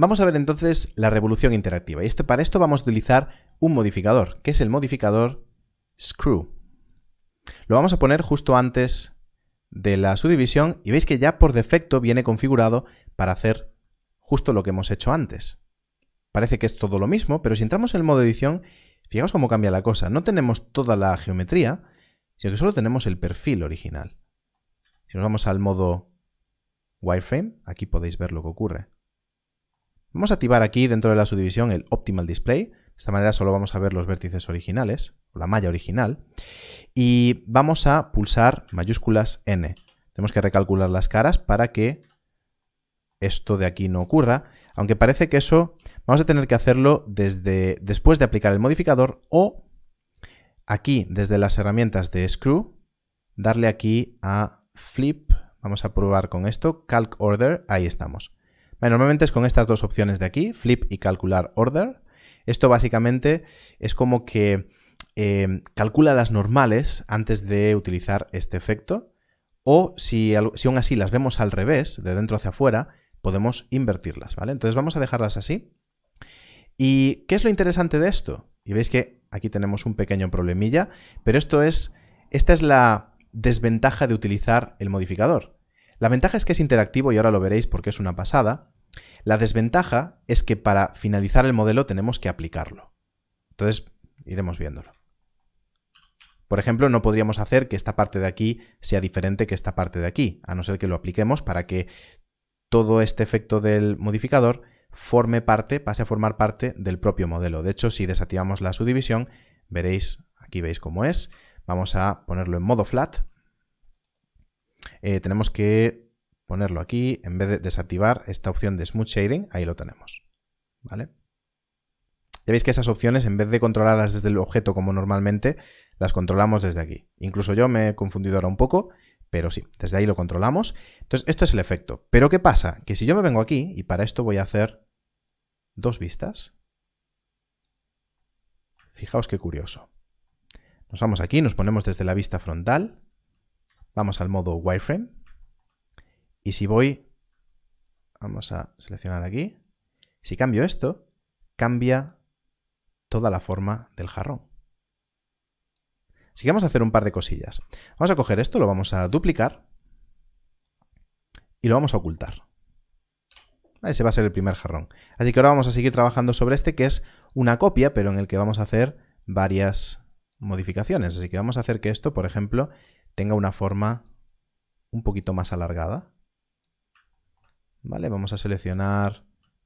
Vamos a ver entonces la revolución interactiva. Y esto, para esto vamos a utilizar un modificador, que es el modificador screw. Lo vamos a poner justo antes de la subdivisión y veis que ya por defecto viene configurado para hacer justo lo que hemos hecho antes. Parece que es todo lo mismo, pero si entramos en el modo edición, fijaos cómo cambia la cosa. No tenemos toda la geometría, sino que solo tenemos el perfil original. Si nos vamos al modo wireframe, aquí podéis ver lo que ocurre. Vamos a activar aquí dentro de la subdivisión el Optimal Display. De esta manera solo vamos a ver los vértices originales, la malla original. Y vamos a pulsar mayúsculas N. Tenemos que recalcular las caras para que esto de aquí no ocurra. Aunque parece que eso vamos a tener que hacerlo desde después de aplicar el modificador o aquí desde las herramientas de Screw, darle aquí a Flip. Vamos a probar con esto, Calc Order, ahí estamos normalmente es con estas dos opciones de aquí, flip y calcular order. Esto básicamente es como que eh, calcula las normales antes de utilizar este efecto. O si, aún así las vemos al revés, de dentro hacia afuera, podemos invertirlas, ¿vale? Entonces vamos a dejarlas así. ¿Y qué es lo interesante de esto? Y veis que aquí tenemos un pequeño problemilla, pero esto es, esta es la desventaja de utilizar el modificador. La ventaja es que es interactivo y ahora lo veréis porque es una pasada. La desventaja es que para finalizar el modelo tenemos que aplicarlo. Entonces iremos viéndolo. Por ejemplo, no podríamos hacer que esta parte de aquí sea diferente que esta parte de aquí, a no ser que lo apliquemos para que todo este efecto del modificador forme parte, pase a formar parte del propio modelo. De hecho, si desactivamos la subdivisión, veréis, aquí veis cómo es. Vamos a ponerlo en modo flat eh, tenemos que ponerlo aquí, en vez de desactivar esta opción de Smooth Shading, ahí lo tenemos. ¿Vale? Ya veis que esas opciones, en vez de controlarlas desde el objeto como normalmente, las controlamos desde aquí. Incluso yo me he confundido ahora un poco, pero sí, desde ahí lo controlamos. Entonces, esto es el efecto. Pero ¿qué pasa? Que si yo me vengo aquí, y para esto voy a hacer dos vistas. Fijaos qué curioso. Nos vamos aquí, nos ponemos desde la vista frontal. Vamos al modo wireframe. Y si voy, vamos a seleccionar aquí. Si cambio esto, cambia toda la forma del jarrón. Así que vamos a hacer un par de cosillas. Vamos a coger esto, lo vamos a duplicar y lo vamos a ocultar. Ese va a ser el primer jarrón. Así que ahora vamos a seguir trabajando sobre este, que es una copia, pero en el que vamos a hacer varias modificaciones. Así que vamos a hacer que esto, por ejemplo, tenga una forma un poquito más alargada. Vale, vamos a seleccionar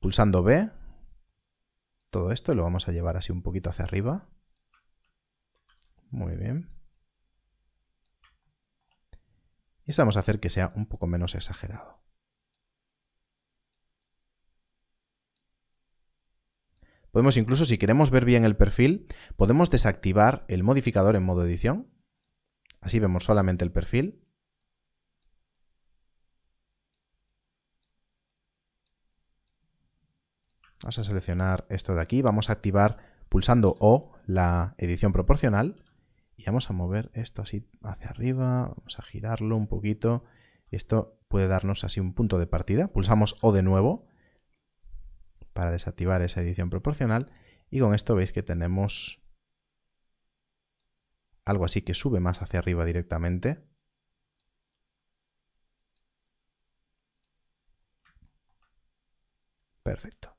pulsando B todo esto y lo vamos a llevar así un poquito hacia arriba. Muy bien. Y esto vamos a hacer que sea un poco menos exagerado. Podemos incluso, si queremos ver bien el perfil, podemos desactivar el modificador en modo edición Así vemos solamente el perfil. Vamos a seleccionar esto de aquí. Vamos a activar pulsando O la edición proporcional. Y vamos a mover esto así hacia arriba. Vamos a girarlo un poquito. Esto puede darnos así un punto de partida. Pulsamos O de nuevo para desactivar esa edición proporcional. Y con esto veis que tenemos algo así que sube más hacia arriba directamente. Perfecto.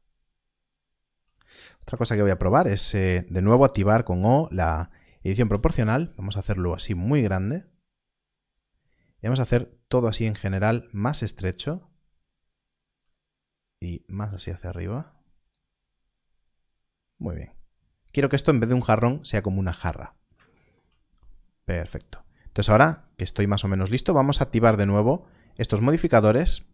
Otra cosa que voy a probar es eh, de nuevo activar con O la edición proporcional. Vamos a hacerlo así muy grande. Y vamos a hacer todo así en general más estrecho. Y más así hacia arriba. Muy bien. Quiero que esto en vez de un jarrón sea como una jarra. Perfecto. Entonces ahora que estoy más o menos listo, vamos a activar de nuevo estos modificadores.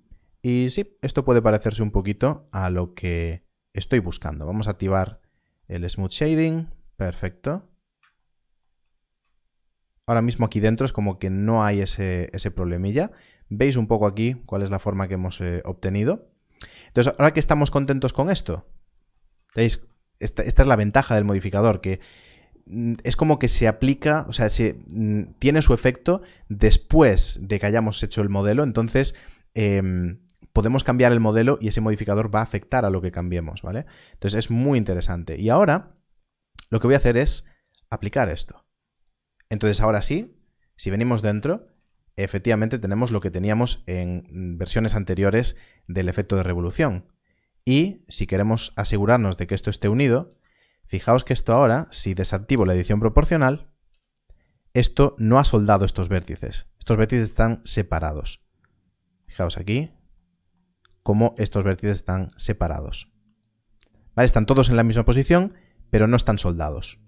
Y sí, esto puede parecerse un poquito a lo que estoy buscando. Vamos a activar el Smooth Shading. Perfecto. Ahora mismo aquí dentro es como que no hay ese, ese problemilla. Veis un poco aquí cuál es la forma que hemos eh, obtenido. Entonces, ahora que estamos contentos con esto, ¿veis? esta es la ventaja del modificador, que Mm, es como que se aplica, o sea, mm, tiene su efecto después de que hayamos hecho el modelo, entonces em, podemos cambiar el modelo y ese modificador va a afectar a lo que cambiemos, ¿vale? Entonces es muy interesante. Y ahora lo que voy a hacer es aplicar esto. Entonces ahora sí, si venimos dentro, efectivamente tenemos lo que teníamos en versiones anteriores del efecto de revolución. Y si queremos asegurarnos de que esto esté unido, Fijaos que esto ahora, si desactivo la edición proporcional, esto no ha soldado estos vértices. Estos vértices están separados. Fijaos aquí cómo estos vértices están separados. Están todos en la misma posición, pero no están soldados.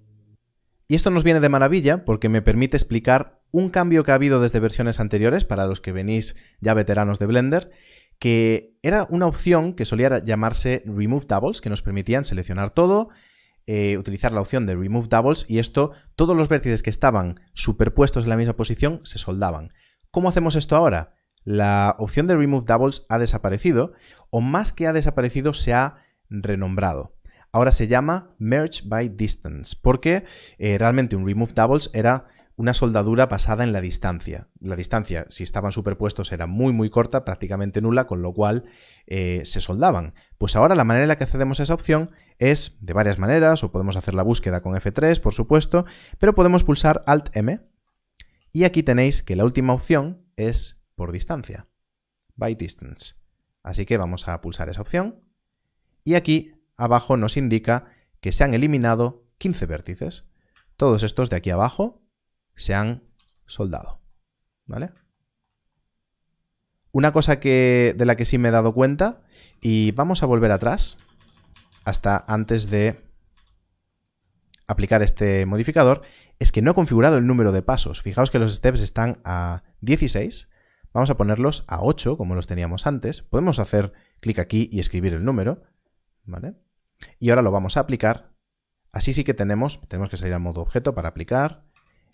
Y esto nos viene de maravilla porque me permite explicar un cambio que ha habido desde versiones anteriores, para los que venís ya veteranos de Blender, que era una opción que solía llamarse Remove Doubles, que nos permitían seleccionar todo, eh, utilizar la opción de Remove Doubles y esto, todos los vértices que estaban superpuestos en la misma posición se soldaban. ¿Cómo hacemos esto ahora? La opción de Remove Doubles ha desaparecido, o más que ha desaparecido, se ha renombrado. Ahora se llama Merge by Distance, porque eh, realmente un Remove Doubles era una soldadura basada en la distancia. La distancia, si estaban superpuestos, era muy muy corta, prácticamente nula, con lo cual eh, se soldaban. Pues ahora la manera en la que accedemos a esa opción es de varias maneras, o podemos hacer la búsqueda con F3, por supuesto, pero podemos pulsar Alt-M y aquí tenéis que la última opción es por distancia, by distance. Así que vamos a pulsar esa opción y aquí abajo nos indica que se han eliminado 15 vértices. Todos estos de aquí abajo se han soldado, ¿vale? Una cosa que, de la que sí me he dado cuenta, y vamos a volver atrás, hasta antes de aplicar este modificador es que no he configurado el número de pasos. Fijaos que los steps están a 16, vamos a ponerlos a 8 como los teníamos antes. Podemos hacer clic aquí y escribir el número, ¿vale? Y ahora lo vamos a aplicar. Así sí que tenemos, tenemos que salir al modo objeto para aplicar.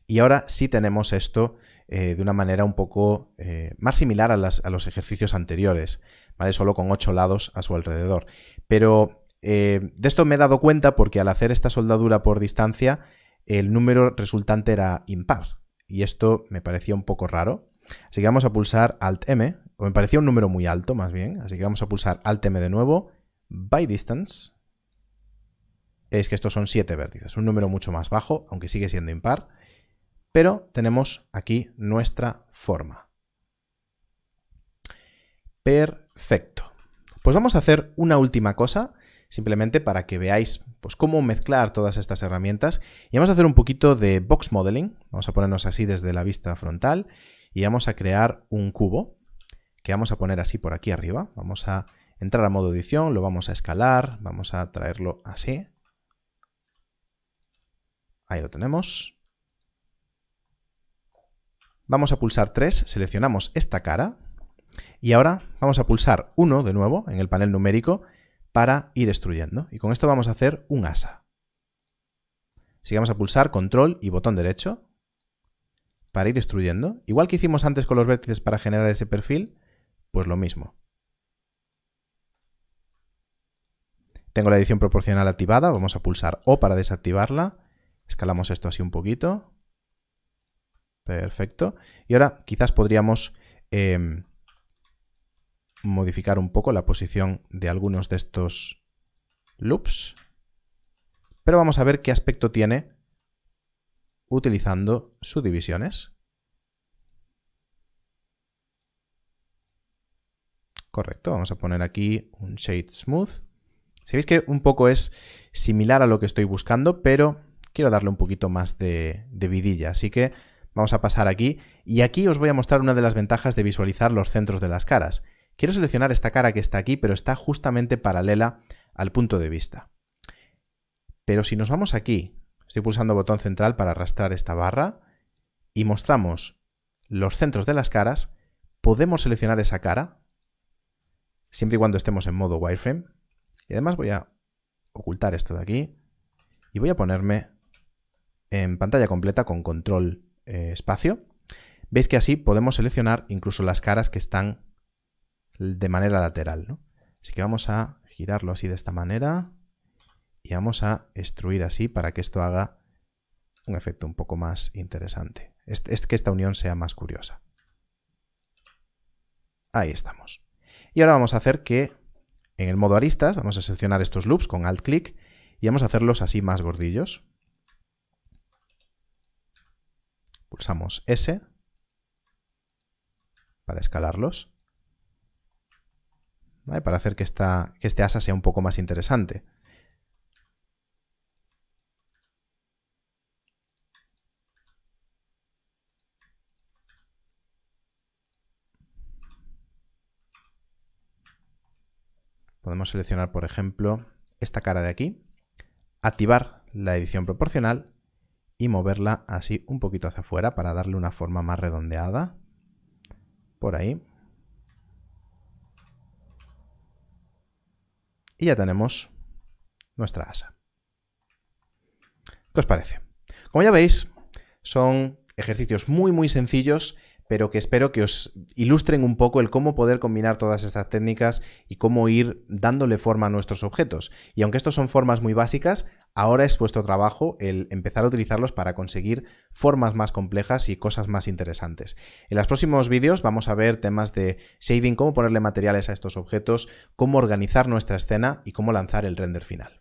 Y ahora sí tenemos esto eh, de una manera un poco eh, más similar a, las, a los ejercicios anteriores, ¿vale? Solo con 8 lados a su alrededor. Pero eh, de esto me he dado cuenta porque al hacer esta soldadura por distancia, el número resultante era impar. Y esto me parecía un poco raro. Así que vamos a pulsar Alt-M, o me parecía un número muy alto más bien, así que vamos a pulsar Alt-M de nuevo, By Distance. Es que estos son 7 vértices, un número mucho más bajo, aunque sigue siendo impar. Pero tenemos aquí nuestra forma. Perfecto. Pues vamos a hacer una última cosa simplemente para que veáis pues, cómo mezclar todas estas herramientas. Y vamos a hacer un poquito de box modeling, vamos a ponernos así desde la vista frontal y vamos a crear un cubo que vamos a poner así por aquí arriba. Vamos a entrar a modo edición, lo vamos a escalar, vamos a traerlo así. Ahí lo tenemos. Vamos a pulsar 3, seleccionamos esta cara y ahora vamos a pulsar 1 de nuevo en el panel numérico para ir destruyendo Y con esto vamos a hacer un asa. Sigamos vamos a pulsar control y botón derecho para ir destruyendo. Igual que hicimos antes con los vértices para generar ese perfil, pues lo mismo. Tengo la edición proporcional activada, vamos a pulsar O para desactivarla. Escalamos esto así un poquito. Perfecto. Y ahora quizás podríamos eh, modificar un poco la posición de algunos de estos loops. Pero vamos a ver qué aspecto tiene utilizando subdivisiones. Correcto, vamos a poner aquí un Shade Smooth. Si veis que un poco es similar a lo que estoy buscando, pero quiero darle un poquito más de, de vidilla. Así que vamos a pasar aquí y aquí os voy a mostrar una de las ventajas de visualizar los centros de las caras. Quiero seleccionar esta cara que está aquí, pero está justamente paralela al punto de vista. Pero si nos vamos aquí, estoy pulsando botón central para arrastrar esta barra y mostramos los centros de las caras, podemos seleccionar esa cara, siempre y cuando estemos en modo wireframe. Y además voy a ocultar esto de aquí y voy a ponerme en pantalla completa con control eh, espacio. Veis que así podemos seleccionar incluso las caras que están de manera lateral. Así que vamos a girarlo así de esta manera y vamos a extruir así para que esto haga un efecto un poco más interesante. Es, es que esta unión sea más curiosa. Ahí estamos. Y ahora vamos a hacer que en el modo aristas, vamos a seleccionar estos loops con alt click y vamos a hacerlos así más gordillos. Pulsamos S para escalarlos para hacer que este asa sea un poco más interesante. Podemos seleccionar, por ejemplo, esta cara de aquí, activar la edición proporcional y moverla así un poquito hacia afuera para darle una forma más redondeada. Por ahí. Y ya tenemos nuestra asa. ¿Qué os parece? Como ya veis, son ejercicios muy muy sencillos, pero que espero que os ilustren un poco el cómo poder combinar todas estas técnicas y cómo ir dándole forma a nuestros objetos. Y aunque estos son formas muy básicas, Ahora es vuestro trabajo el empezar a utilizarlos para conseguir formas más complejas y cosas más interesantes. En los próximos vídeos vamos a ver temas de shading, cómo ponerle materiales a estos objetos, cómo organizar nuestra escena y cómo lanzar el render final.